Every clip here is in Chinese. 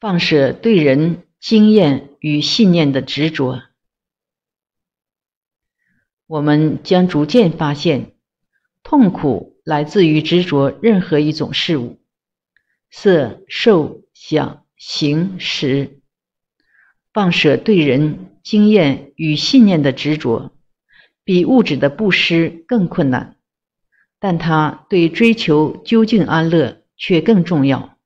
放舍对人经验与信念的执着，我们将逐渐发现，痛苦来自于执着任何一种事物，色、受、想、行、识。放舍对人经验与信念的执着，比物质的布施更困难，但它对追求究竟安乐却更重要。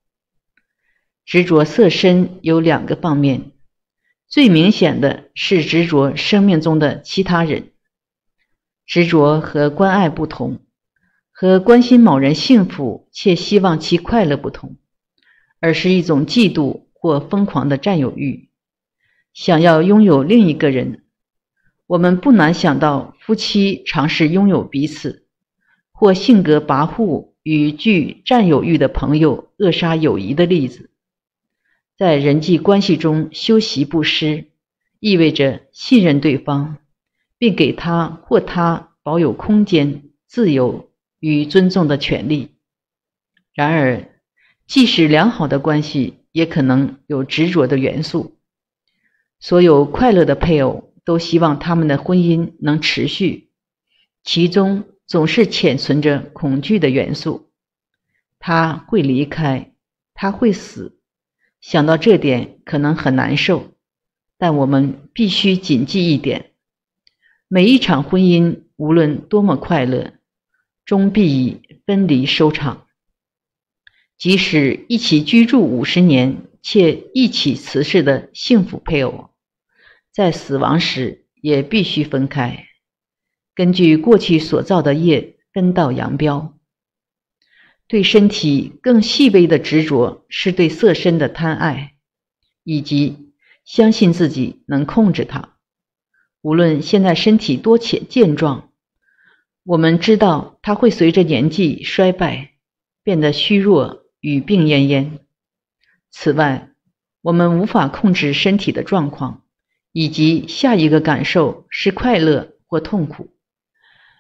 执着色身有两个方面，最明显的是执着生命中的其他人。执着和关爱不同，和关心某人幸福且希望其快乐不同，而是一种嫉妒或疯狂的占有欲，想要拥有另一个人。我们不难想到夫妻尝试拥有彼此，或性格跋扈与具占有欲的朋友扼杀友谊的例子。在人际关系中修习布施，意味着信任对方，并给他或他保有空间、自由与尊重的权利。然而，即使良好的关系也可能有执着的元素。所有快乐的配偶都希望他们的婚姻能持续，其中总是潜存着恐惧的元素：他会离开，他会死。想到这点可能很难受，但我们必须谨记一点：每一场婚姻无论多么快乐，终必以分离收场。即使一起居住五十年且一起辞世的幸福配偶，在死亡时也必须分开，根据过去所造的业分道扬镳。对身体更细微的执着，是对色身的贪爱，以及相信自己能控制它。无论现在身体多且健壮，我们知道它会随着年纪衰败，变得虚弱与病恹恹。此外，我们无法控制身体的状况，以及下一个感受是快乐或痛苦，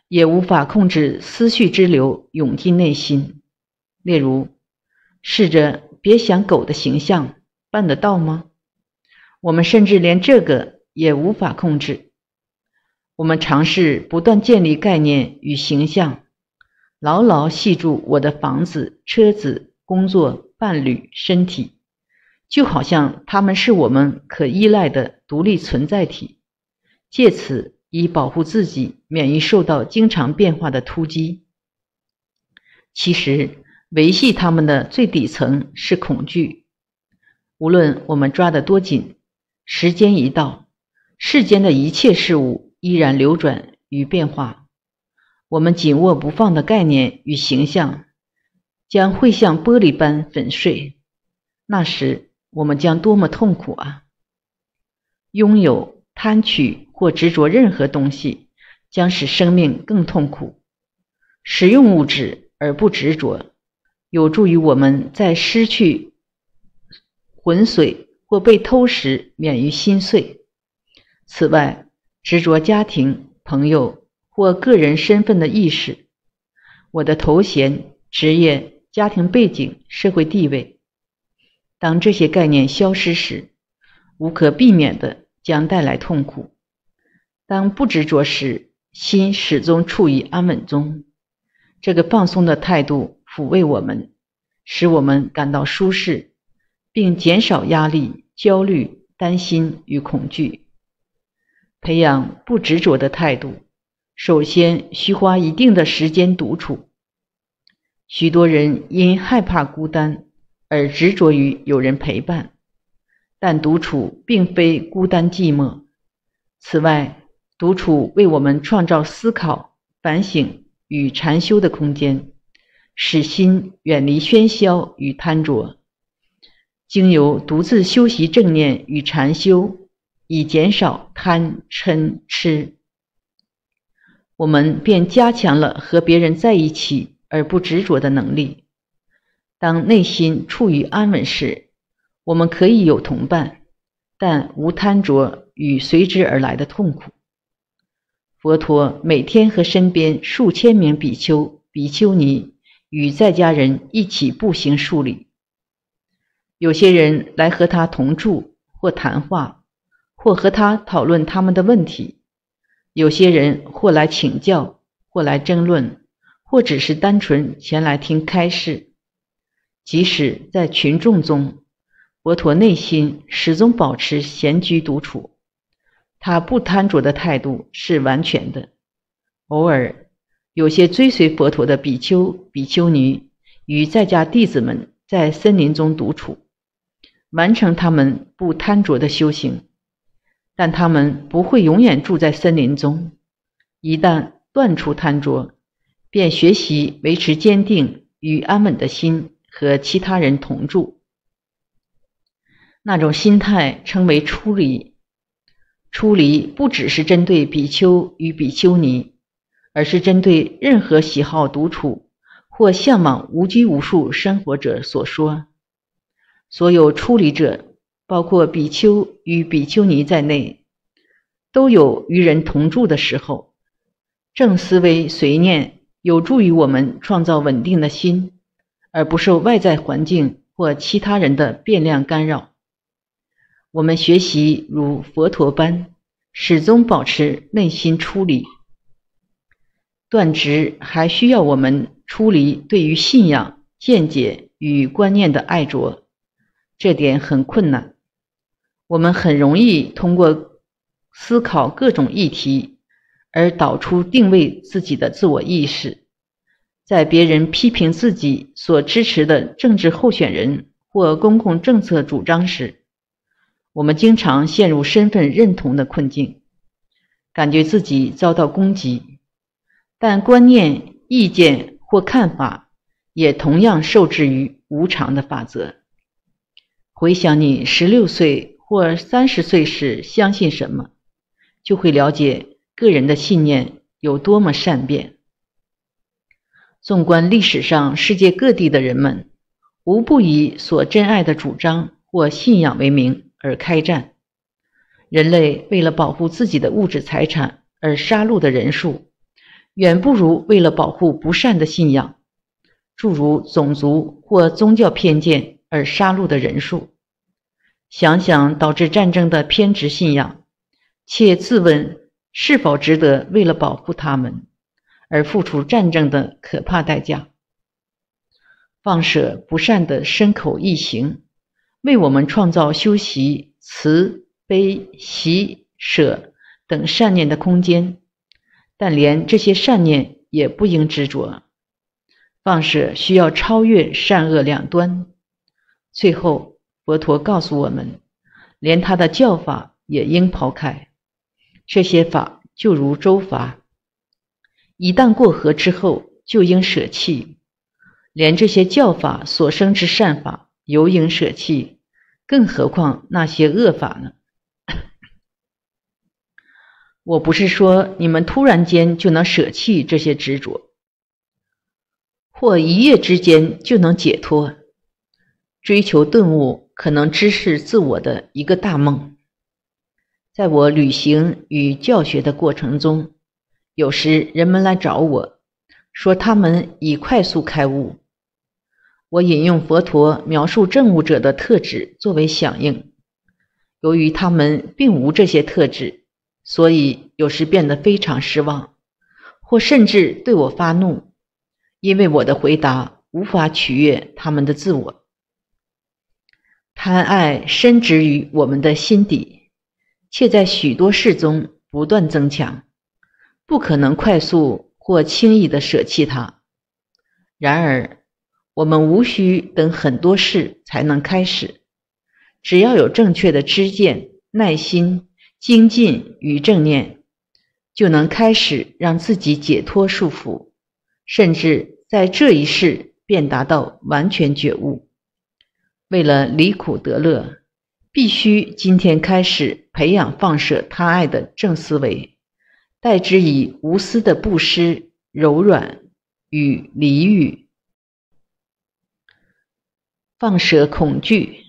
也无法控制思绪之流涌进内心。例如，试着别想狗的形象，办得到吗？我们甚至连这个也无法控制。我们尝试不断建立概念与形象，牢牢系住我的房子、车子、工作、伴侣、身体，就好像他们是我们可依赖的独立存在体，借此以保护自己免于受到经常变化的突击。其实。维系他们的最底层是恐惧。无论我们抓得多紧，时间一到，世间的一切事物依然流转与变化。我们紧握不放的概念与形象，将会像玻璃般粉碎。那时我们将多么痛苦啊！拥有、贪取或执着任何东西，将使生命更痛苦。使用物质而不执着。有助于我们在失去、浑水或被偷时免于心碎。此外，执着家庭、朋友或个人身份的意识，我的头衔、职业、家庭背景、社会地位，当这些概念消失时，无可避免的将带来痛苦。当不执着时，心始终处于安稳中。这个放松的态度。抚慰我们，使我们感到舒适，并减少压力、焦虑、担心与恐惧，培养不执着的态度。首先，需花一定的时间独处。许多人因害怕孤单而执着于有人陪伴，但独处并非孤单寂寞。此外，独处为我们创造思考、反省与禅修的空间。使心远离喧嚣与贪着，经由独自修习正念与禅修，以减少贪嗔痴，我们便加强了和别人在一起而不执着的能力。当内心处于安稳时，我们可以有同伴，但无贪着与随之而来的痛苦。佛陀每天和身边数千名比丘、比丘尼。与在家人一起步行数里，有些人来和他同住或谈话，或和他讨论他们的问题；有些人或来请教，或来争论，或只是单纯前来听开示。即使在群众中，佛陀内心始终保持闲居独处，他不贪着的态度是完全的。偶尔。有些追随佛陀的比丘、比丘尼与在家弟子们在森林中独处，完成他们不贪着的修行。但他们不会永远住在森林中。一旦断除贪着，便学习维持坚定与安稳的心，和其他人同住。那种心态称为出离。出离不只是针对比丘与比丘尼。而是针对任何喜好独处或向往无拘无束生活者所说。所有出离者，包括比丘与比丘尼在内，都有与人同住的时候。正思维随念有助于我们创造稳定的心，而不受外在环境或其他人的变量干扰。我们学习如佛陀般，始终保持内心出离。断执还需要我们出离对于信仰、见解与观念的爱着，这点很困难。我们很容易通过思考各种议题而导出定位自己的自我意识。在别人批评自己所支持的政治候选人或公共政策主张时，我们经常陷入身份认同的困境，感觉自己遭到攻击。但观念、意见或看法，也同样受制于无常的法则。回想你十六岁或三十岁时相信什么，就会了解个人的信念有多么善变。纵观历史上世界各地的人们，无不以所珍爱的主张或信仰为名而开战。人类为了保护自己的物质财产而杀戮的人数。远不如为了保护不善的信仰，诸如种族或宗教偏见而杀戮的人数。想想导致战争的偏执信仰，且自问是否值得为了保护他们而付出战争的可怕代价。放舍不善的牲口异行，为我们创造修习慈悲喜舍等善念的空间。但连这些善念也不应执着，放是需要超越善恶两端。最后，佛陀告诉我们，连他的教法也应抛开。这些法就如舟筏，一旦过河之后，就应舍弃。连这些教法所生之善法，有应舍弃，更何况那些恶法呢？我不是说你们突然间就能舍弃这些执着，或一夜之间就能解脱。追求顿悟可能只是自我的一个大梦。在我旅行与教学的过程中，有时人们来找我说他们已快速开悟。我引用佛陀描述证悟者的特质作为响应，由于他们并无这些特质。所以，有时变得非常失望，或甚至对我发怒，因为我的回答无法取悦他们的自我。贪爱深植于我们的心底，却在许多事中不断增强，不可能快速或轻易的舍弃它。然而，我们无需等很多事才能开始，只要有正确的知见、耐心。精进与正念，就能开始让自己解脱束缚，甚至在这一世便达到完全觉悟。为了离苦得乐，必须今天开始培养放舍他爱的正思维，代之以无私的布施、柔软与离欲，放舍恐惧。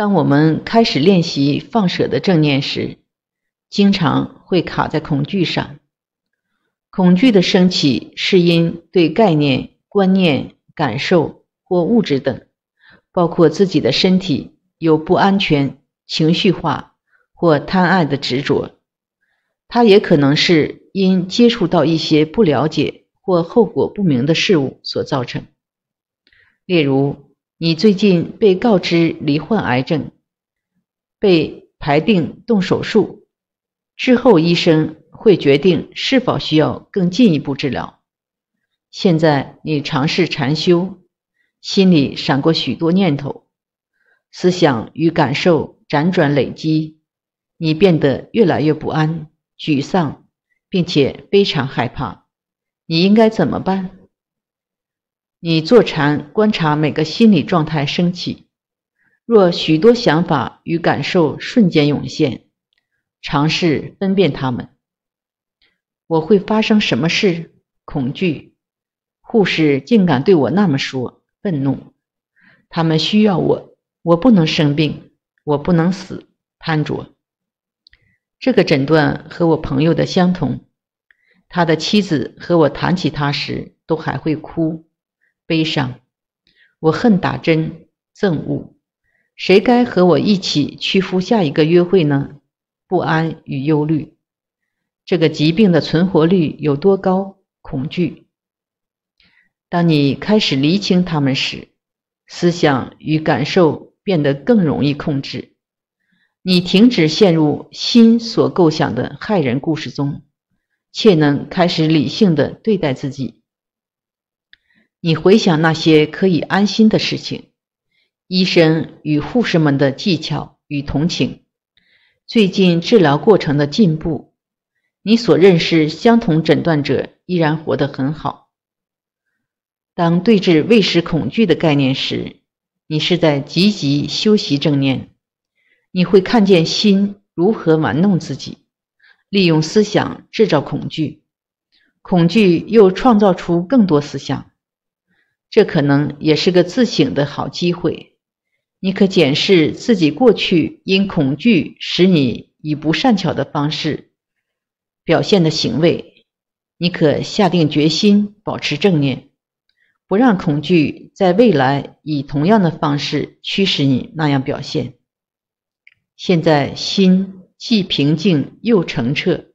当我们开始练习放舍的正念时，经常会卡在恐惧上。恐惧的升起是因对概念、观念、感受或物质等，包括自己的身体有不安全、情绪化或贪爱的执着。它也可能是因接触到一些不了解或后果不明的事物所造成，例如。你最近被告知罹患癌症，被排定动手术。之后，医生会决定是否需要更进一步治疗。现在，你尝试禅修，心里闪过许多念头，思想与感受辗转累积，你变得越来越不安、沮丧，并且非常害怕。你应该怎么办？你坐禅，观察每个心理状态升起。若许多想法与感受瞬间涌现，尝试分辨它们。我会发生什么事？恐惧。护士竟敢对我那么说！愤怒。他们需要我。我不能生病。我不能死。贪着。这个诊断和我朋友的相同。他的妻子和我谈起他时，都还会哭。悲伤，我恨打针，憎恶，谁该和我一起去赴下一个约会呢？不安与忧虑，这个疾病的存活率有多高？恐惧。当你开始厘清他们时，思想与感受变得更容易控制。你停止陷入心所构想的害人故事中，且能开始理性的对待自己。你回想那些可以安心的事情，医生与护士们的技巧与同情，最近治疗过程的进步，你所认识相同诊断者依然活得很好。当对峙未识恐惧的概念时，你是在积极修习正念。你会看见心如何玩弄自己，利用思想制造恐惧，恐惧又创造出更多思想。这可能也是个自省的好机会，你可检视自己过去因恐惧使你以不善巧的方式表现的行为，你可下定决心保持正念，不让恐惧在未来以同样的方式驱使你那样表现。现在心既平静又澄澈，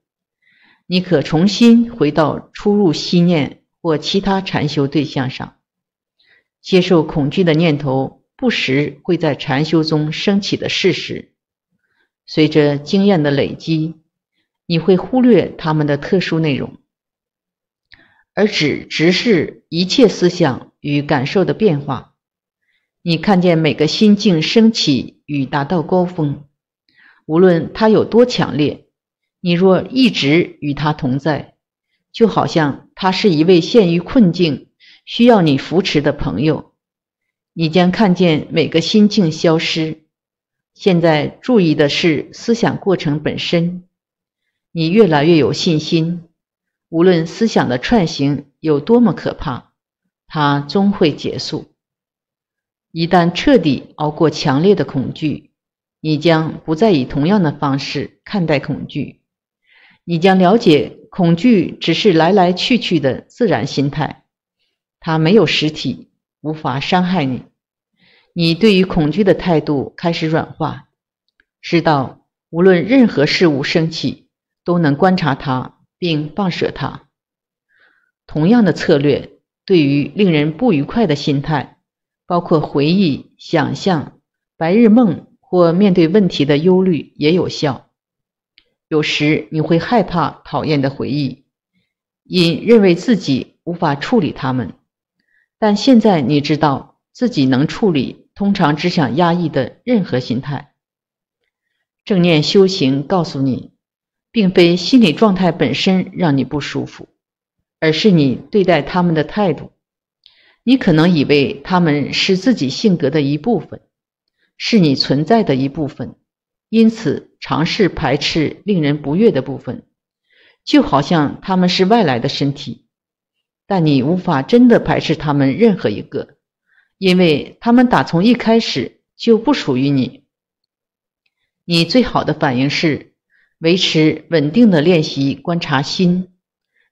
你可重新回到出入心念或其他禅修对象上。接受恐惧的念头不时会在禅修中升起的事实，随着经验的累积，你会忽略他们的特殊内容，而只直视一切思想与感受的变化。你看见每个心境升起与达到高峰，无论它有多强烈，你若一直与它同在，就好像它是一位陷于困境。需要你扶持的朋友，你将看见每个心境消失。现在注意的是思想过程本身。你越来越有信心，无论思想的串行有多么可怕，它终会结束。一旦彻底熬过强烈的恐惧，你将不再以同样的方式看待恐惧。你将了解，恐惧只是来来去去的自然心态。它没有实体，无法伤害你。你对于恐惧的态度开始软化，知道无论任何事物升起，都能观察它并放舍它。同样的策略对于令人不愉快的心态，包括回忆、想象、白日梦或面对问题的忧虑也有效。有时你会害怕讨厌的回忆，因认为自己无法处理它们。但现在你知道自己能处理通常只想压抑的任何心态。正念修行告诉你，并非心理状态本身让你不舒服，而是你对待他们的态度。你可能以为他们是自己性格的一部分，是你存在的一部分，因此尝试排斥令人不悦的部分，就好像他们是外来的身体。但你无法真的排斥他们任何一个，因为他们打从一开始就不属于你。你最好的反应是维持稳定的练习，观察心，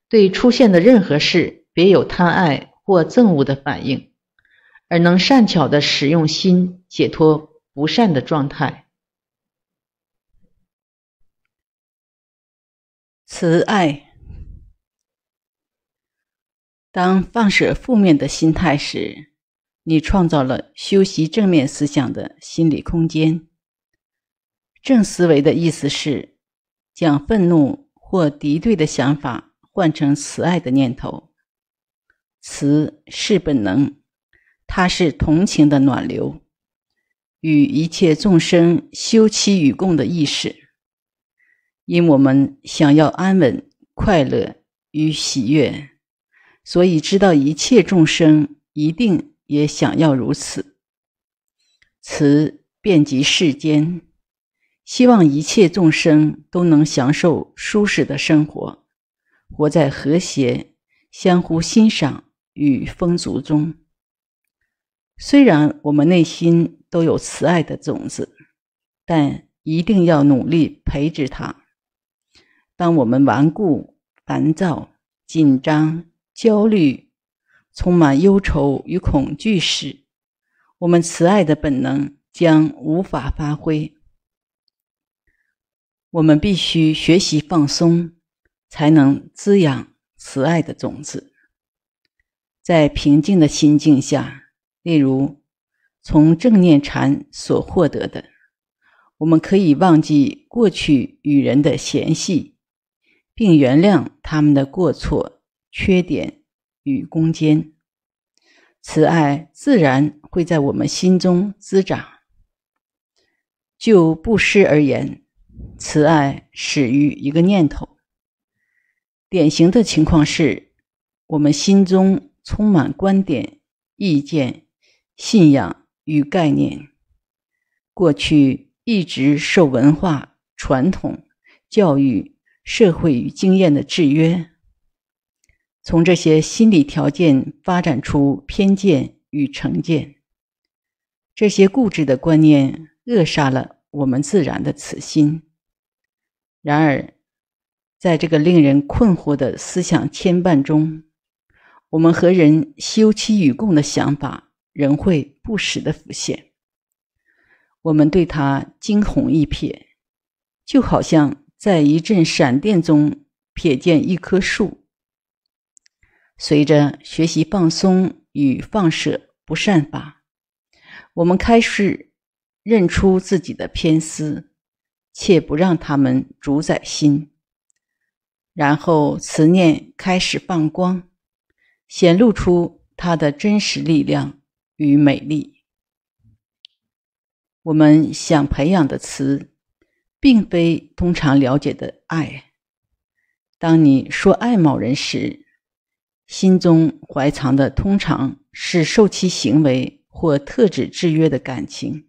对出现的任何事别有贪爱或憎恶的反应，而能善巧的使用心解脱不善的状态，慈爱。当放舍负面的心态时，你创造了修习正面思想的心理空间。正思维的意思是，将愤怒或敌对的想法换成慈爱的念头。慈是本能，它是同情的暖流，与一切众生休戚与共的意识。因我们想要安稳、快乐与喜悦。所以，知道一切众生一定也想要如此，此遍及世间，希望一切众生都能享受舒适的生活，活在和谐、相互欣赏与丰足中。虽然我们内心都有慈爱的种子，但一定要努力培植它。当我们顽固、烦躁、紧张，焦虑充满忧愁与恐惧时，我们慈爱的本能将无法发挥。我们必须学习放松，才能滋养慈爱的种子。在平静的心境下，例如从正念禅所获得的，我们可以忘记过去与人的嫌隙，并原谅他们的过错。缺点与攻坚，慈爱自然会在我们心中滋长。就布施而言，慈爱始于一个念头。典型的情况是，我们心中充满观点、意见、信仰与概念，过去一直受文化、传统、教育、社会与经验的制约。从这些心理条件发展出偏见与成见，这些固执的观念扼杀了我们自然的慈心。然而，在这个令人困惑的思想牵绊中，我们和人休戚与共的想法仍会不时地浮现。我们对它惊鸿一瞥，就好像在一阵闪电中瞥见一棵树。随着学习放松与放舍不善法，我们开始认出自己的偏私，且不让他们主宰心。然后慈念开始放光，显露出它的真实力量与美丽。我们想培养的词，并非通常了解的爱。当你说爱某人时，心中怀藏的通常是受其行为或特质制约的感情。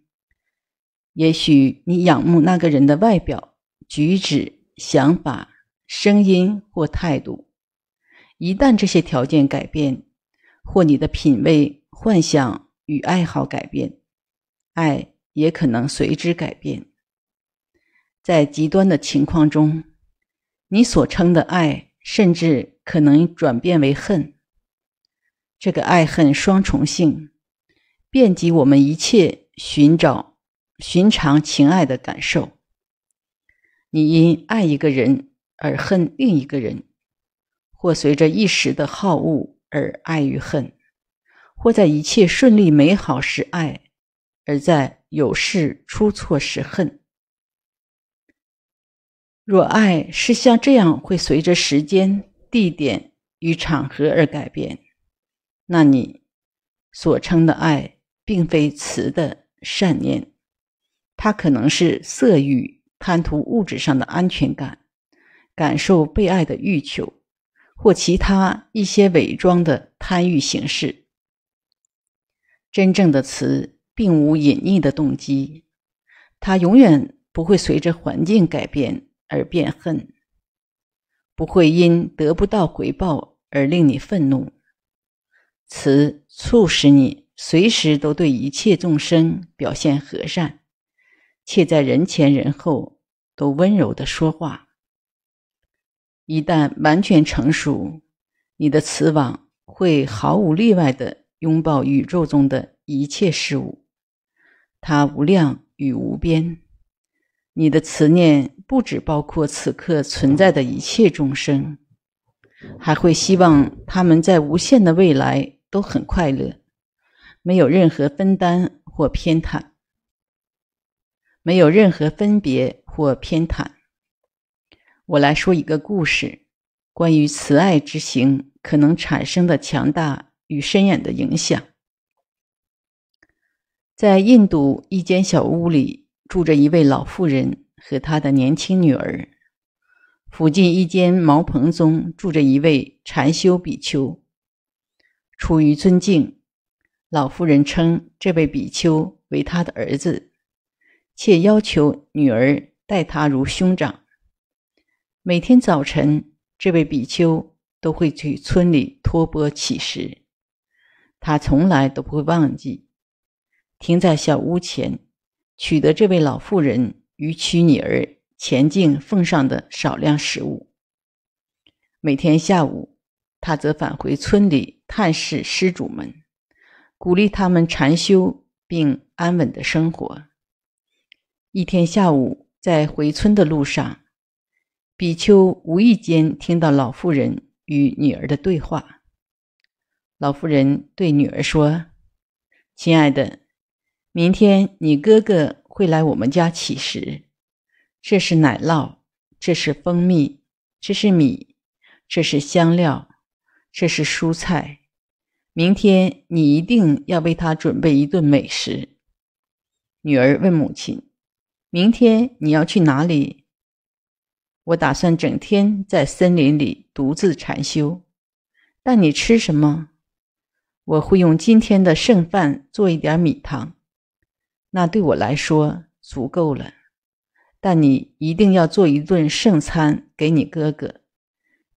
也许你仰慕那个人的外表、举止、想法、声音或态度。一旦这些条件改变，或你的品味、幻想与爱好改变，爱也可能随之改变。在极端的情况中，你所称的爱甚至……可能转变为恨，这个爱恨双重性遍及我们一切寻找寻常情爱的感受。你因爱一个人而恨另一个人，或随着一时的好恶而爱与恨，或在一切顺利美好时爱，而在有事出错时恨。若爱是像这样，会随着时间。地点与场合而改变，那你所称的爱，并非慈的善念，它可能是色欲、贪图物质上的安全感、感受被爱的欲求，或其他一些伪装的贪欲形式。真正的慈，并无隐匿的动机，它永远不会随着环境改变而变恨。不会因得不到回报而令你愤怒，此促使你随时都对一切众生表现和善，且在人前人后都温柔的说话。一旦完全成熟，你的磁网会毫无例外的拥抱宇宙中的一切事物，它无量与无边。你的慈念不只包括此刻存在的一切众生，还会希望他们在无限的未来都很快乐，没有任何分担或偏袒，没有任何分别或偏袒。我来说一个故事，关于慈爱之行可能产生的强大与深远的影响。在印度一间小屋里。住着一位老妇人和她的年轻女儿。附近一间茅棚中住着一位禅修比丘。出于尊敬，老妇人称这位比丘为他的儿子，且要求女儿待他如兄长。每天早晨，这位比丘都会去村里托钵乞食，他从来都不会忘记。停在小屋前。取得这位老妇人与其女儿前进奉上的少量食物。每天下午，他则返回村里探视施主们，鼓励他们禅修并安稳的生活。一天下午，在回村的路上，比丘无意间听到老妇人与女儿的对话。老妇人对女儿说：“亲爱的。”明天你哥哥会来我们家乞食。这是奶酪，这是蜂蜜，这是米，这是香料，这是蔬菜。明天你一定要为他准备一顿美食。女儿问母亲：“明天你要去哪里？”我打算整天在森林里独自禅修。但你吃什么？我会用今天的剩饭做一点米汤。那对我来说足够了，但你一定要做一顿剩餐给你哥哥，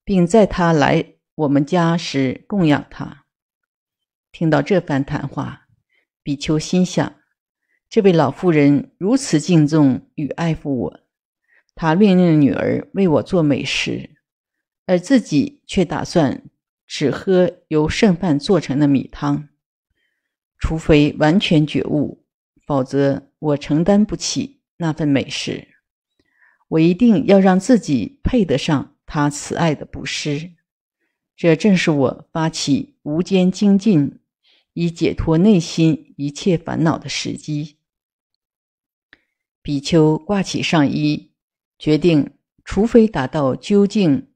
并在他来我们家时供养他。听到这番谈话，比丘心想：这位老妇人如此敬重与爱护我，她命令女儿为我做美食，而自己却打算只喝由剩饭做成的米汤，除非完全觉悟。否则，我承担不起那份美食。我一定要让自己配得上他慈爱的布施。这正是我发起无间精进，以解脱内心一切烦恼的时机。比丘挂起上衣，决定：除非达到究竟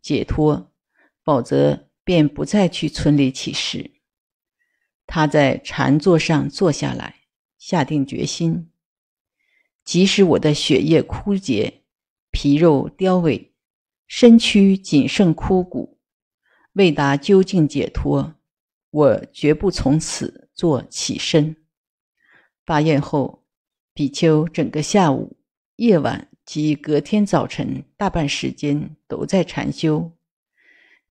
解脱，否则便不再去村里乞食。他在禅座上坐下来，下定决心：即使我的血液枯竭，皮肉凋萎，身躯仅剩枯骨，为达究竟解脱，我绝不从此坐起身。发愿后，比丘整个下午、夜晚及隔天早晨大半时间都在禅修。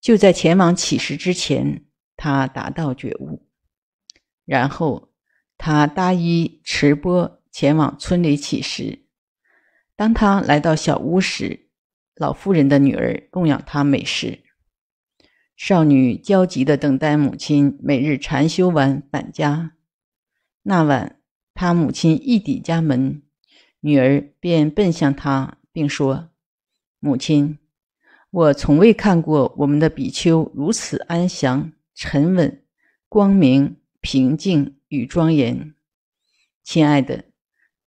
就在前往乞食之前，他达到觉悟。然后，他搭衣持钵前往村里乞食。当他来到小屋时，老妇人的女儿供养他美食。少女焦急地等待母亲每日禅修完返家。那晚，他母亲一抵家门，女儿便奔向他，并说：“母亲，我从未看过我们的比丘如此安详、沉稳、光明。”平静与庄严，亲爱的，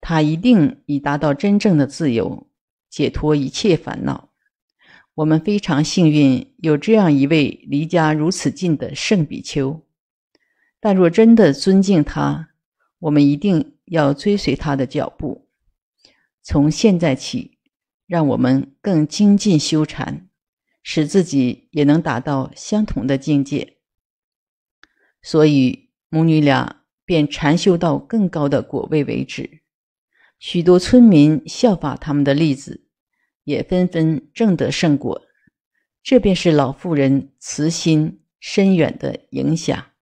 他一定已达到真正的自由，解脱一切烦恼。我们非常幸运有这样一位离家如此近的圣比丘，但若真的尊敬他，我们一定要追随他的脚步。从现在起，让我们更精进修禅，使自己也能达到相同的境界。所以。母女俩便禅修到更高的果位为止。许多村民效法他们的例子，也纷纷证得圣果。这便是老妇人慈心深远的影响。